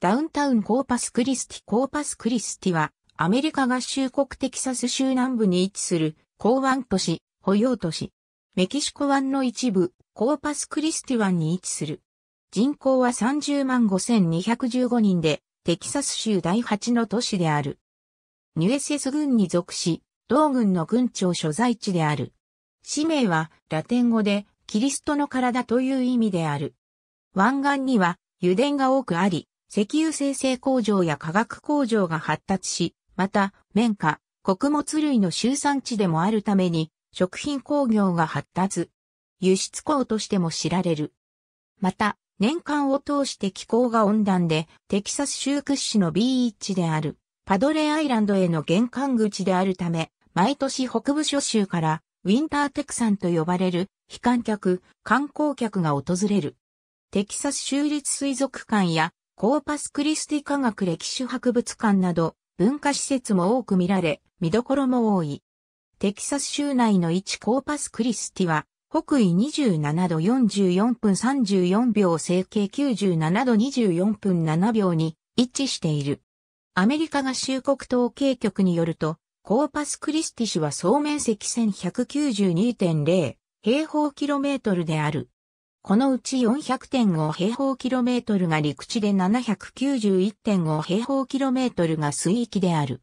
ダウンタウンコーパスクリスティコーパスクリスティは、アメリカ合衆国テキサス州南部に位置する港湾都市、保養都市。メキシコ湾の一部、コーパスクリスティ湾に位置する。人口は30万5215人で、テキサス州第8の都市である。ニュエセス軍に属し、同軍の軍庁所在地である。氏名はラテン語でキリストの体という意味である。湾岸には油田が多くあり、石油生成工場や化学工場が発達し、また、綿花、穀物類の集産地でもあるために、食品工業が発達。輸出港としても知られる。また、年間を通して気候が温暖で、テキサス州屈指のビーチである、パドレアイランドへの玄関口であるため、毎年北部諸州から、ウィンターテクサンと呼ばれる、非観客、観光客が訪れる。テキサス州立水族館やコーパスクリスティ科学歴史博物館など文化施設も多く見られ、見どころも多い。テキサス州内の置コーパスクリスティは、北緯27度44分34秒成形97度24分7秒に位置している。アメリカ合衆国統計局によると、コーパスクリスティ市は総面積1192.0平方キロメートルである。このうち400.5平方キロメートルが陸地で791.5平方キロメートルが水域である。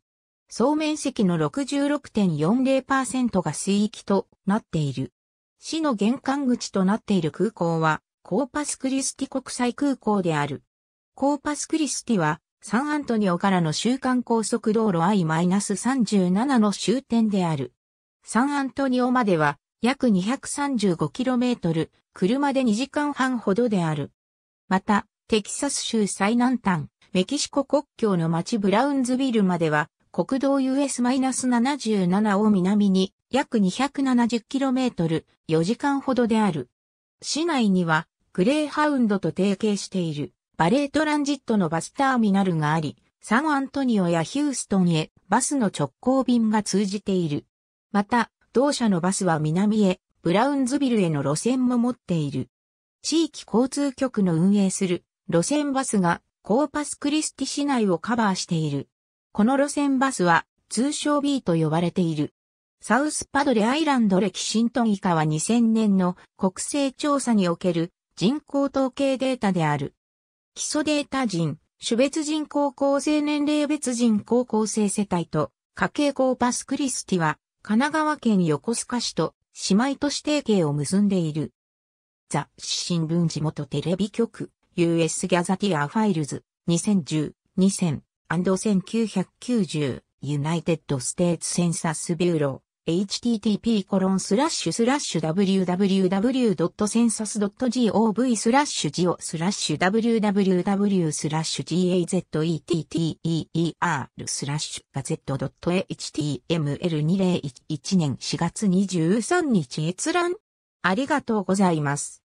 総面積の66.40%が水域となっている。市の玄関口となっている空港は、コーパスクリスティ国際空港である。コーパスクリスティは、サンアントニオからの週間高速道路 I-37 の終点である。サンアントニオまでは約 235km、車で2時間半ほどである。また、テキサス州最南端、メキシコ国境の町ブラウンズビルまでは、国道 US-77 を南に約 270km、4時間ほどである。市内には、グレーハウンドと提携している、バレートランジットのバスターミナルがあり、サンアントニオやヒューストンへバスの直行便が通じている。また、同社のバスは南へ、ブラウンズビルへの路線も持っている。地域交通局の運営する路線バスがコーパスクリスティ市内をカバーしている。この路線バスは通称 B と呼ばれている。サウスパドレアイランドレキシントン以下は2000年の国勢調査における人口統計データである。基礎データ人、種別人口構成年齢別人口構成世帯と家計コーパスクリスティは神奈川県横須賀市と姉妹都市提携を結んでいる。ザ・新聞地元テレビ局 US ギャザティアファイルズ2010、2000、1990ユナイテッド・ステー n センサス・ビューロ u http コロンスラッシュスラッシュ www.census.gov スラッシュジオスラッシュ www スラッシュ gazetteer スラッシュガゼ .html2011 年4月23日閲覧ありがとうございます。